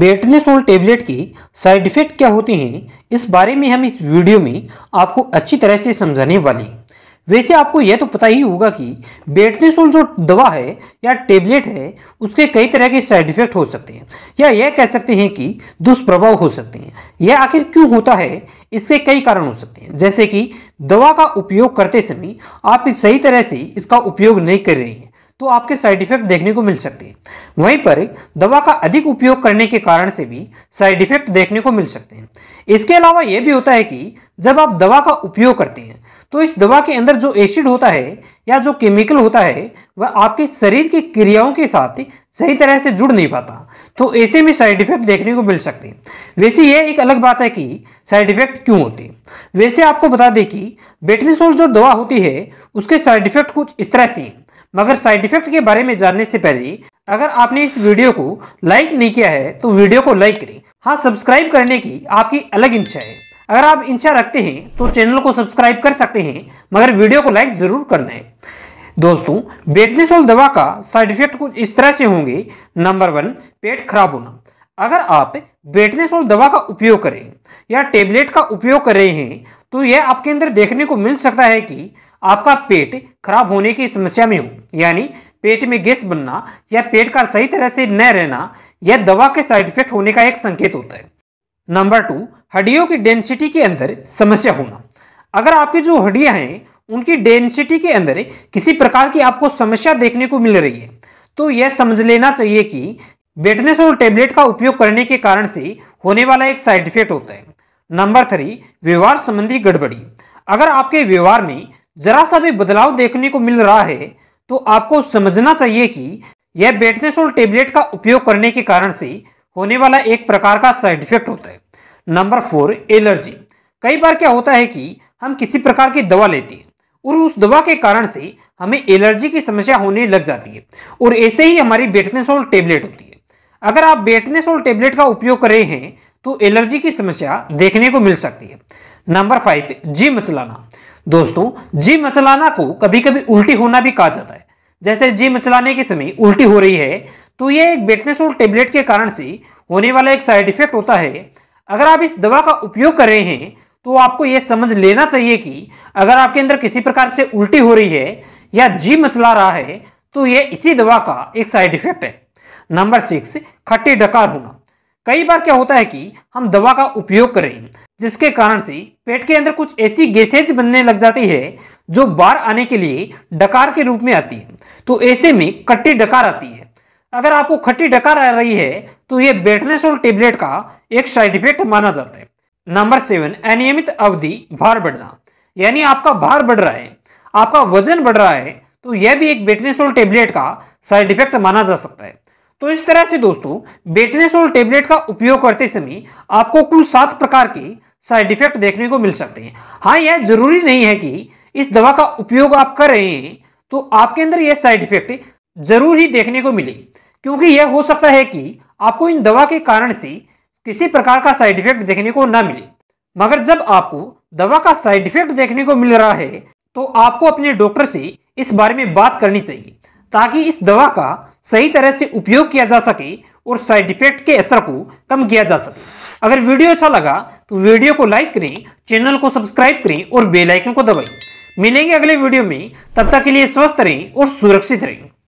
Betnesol tablet की side effect क्या होते हैं इस बारे में हम इस वीडियो में आपको अच्छी तरह से समझाने वाले हैं वैसे आपको यह तो पता ही होगा कि बेटनेसोल जो दवा है या टेबलेट है उसके कई तरह के साइड इफेक्ट हो सकते हैं या यह कह सकते हैं कि दुष्प्रभाव हो सकते हैं यह आखिर क्यों होता है इसके कई कारण हो सकते हैं जैसे कि दवा का उपयोग करते समय आप सही तरह से इसका उपयोग नहीं कर रहे हैं तो आपके साइड इफेक्ट देखने को मिल सकते हैं वहीं पर दवा का अधिक उपयोग करने के कारण से भी साइड इफेक्ट देखने को मिल सकते हैं इसके अलावा यह भी होता है कि जब आप दवा का उपयोग करते हैं तो इस दवा के अंदर जो एसिड होता है या जो केमिकल होता है वह आपके शरीर की क्रियाओं के साथ सही तरह से जुड़ नहीं पाता तो ऐसे में साइड इफेक्ट देखने को मिल सकते हैं वैसे यह एक अलग बात है कि साइड इफेक्ट क्यों होते हैं वैसे आपको बता दें कि बेटनीसोल जो दवा होती है उसके साइड इफेक्ट कुछ इस तरह से हैं मगर साइड इफेक्ट के बारे में जानने से पहले अगर आपने इस वीडियो को लाइक नहीं किया है तो वीडियो को लाइक करें हाँ सब्सक्राइब करने की आपकी अलग इच्छा है अगर आप इच्छा रखते हैं तो चैनल को सब्सक्राइब कर सकते हैं मगर वीडियो को लाइक जरूर करना है दोस्तों बेटनेसोल दवा का साइड इफेक्ट कुछ इस तरह से होंगे नंबर वन पेट खराब होना अगर आप बेटनेसोल दवा का उपयोग करें या टेबलेट का उपयोग कर रहे हैं तो यह आपके अंदर देखने को मिल सकता है कि आपका पेट खराब होने की समस्या में हो यानी पेट में गैस बनना या पेट का सही तरह से न रहना यह दवा के साइड इफेक्ट होने का एक संकेत होता है नंबर टू हड्डियों की डेंसिटी के अंदर समस्या होना अगर आपकी जो हड्डियां हैं उनकी डेंसिटी के अंदर किसी प्रकार की आपको समस्या देखने को मिल रही है तो यह समझ लेना चाहिए कि बेटनेस और टेबलेट का उपयोग करने के कारण से होने वाला एक साइड इफेक्ट होता है नंबर थ्री व्यवहार संबंधी गड़बड़ी अगर आपके व्यवहार में जरा सा भी बदलाव देखने को मिल रहा है तो आपको समझना चाहिए कि यह बेटनेसोल टेबलेट का उपयोग करने के कारण से होने वाला एक प्रकार का साइड इफेक्ट होता है नंबर फोर एलर्जी कई बार क्या होता है कि हम किसी प्रकार की दवा लेते हैं और उस दवा के कारण से हमें एलर्जी की समस्या होने लग जाती है और ऐसे ही हमारी बेटनेसोल टेबलेट होती है अगर आप बेटनेसोल टेबलेट का उपयोग कर रहे हैं तो एलर्जी की समस्या देखने को मिल सकती है नंबर फाइव जिम चलाना दोस्तों जी मचलाना को कभी कभी उल्टी होना भी कहा जाता है जैसे जी मचलाने के समय उल्टी हो रही है तो ये एक बेटनेसोल टेबलेट के कारण से होने वाला एक साइड इफेक्ट होता है अगर आप इस दवा का उपयोग कर रहे हैं तो आपको यह समझ लेना चाहिए कि अगर आपके अंदर किसी प्रकार से उल्टी हो रही है या जी मचला रहा है तो यह इसी दवा का एक साइड इफेक्ट है नंबर सिक्स खट्टी डकार होना कई बार क्या होता है कि हम दवा का उपयोग करें जिसके कारण से पेट के अंदर कुछ ऐसी गैसेज बनने लग जाती है जो बाहर आने के लिए डकार के रूप में आती है तो ऐसे में खट्टी डकार आती है अगर आपको खट्टी डकार आ रही है तो यह बेटनेसोल टेबलेट का एक साइड इफेक्ट माना जाता है नंबर सेवन अनियमित अवधि भार बढ़ना यानी आपका भार बढ़ रहा है आपका वजन बढ़ रहा है तो यह भी एक बेटनेसोल टेबलेट का साइड इफेक्ट माना जा सकता है तो इस तरह से दोस्तों बेटनेसोल टेबलेट का उपयोग करते समय आपको कुल सात प्रकार के साइड इफेक्ट देखने को मिल सकते हैं हाँ यह जरूरी नहीं है कि इस दवा का उपयोग आप कर रहे हैं तो आपके अंदर यह साइड इफेक्ट जरूर ही देखने को मिले क्योंकि यह हो सकता है कि आपको इन दवा के कारण से किसी प्रकार का साइड इफेक्ट देखने को ना मिले मगर जब आपको दवा का साइड इफेक्ट देखने को मिल रहा है तो आपको अपने डॉक्टर से इस बारे में बात करनी चाहिए ताकि इस दवा का सही तरह से उपयोग किया जा सके और साइड इफेक्ट के असर को कम किया जा सके अगर वीडियो अच्छा लगा तो वीडियो को लाइक करें चैनल को सब्सक्राइब करें और बेल आइकन को दबाएं मिलेंगे अगले वीडियो में तब तक के लिए स्वस्थ रहें और सुरक्षित रहें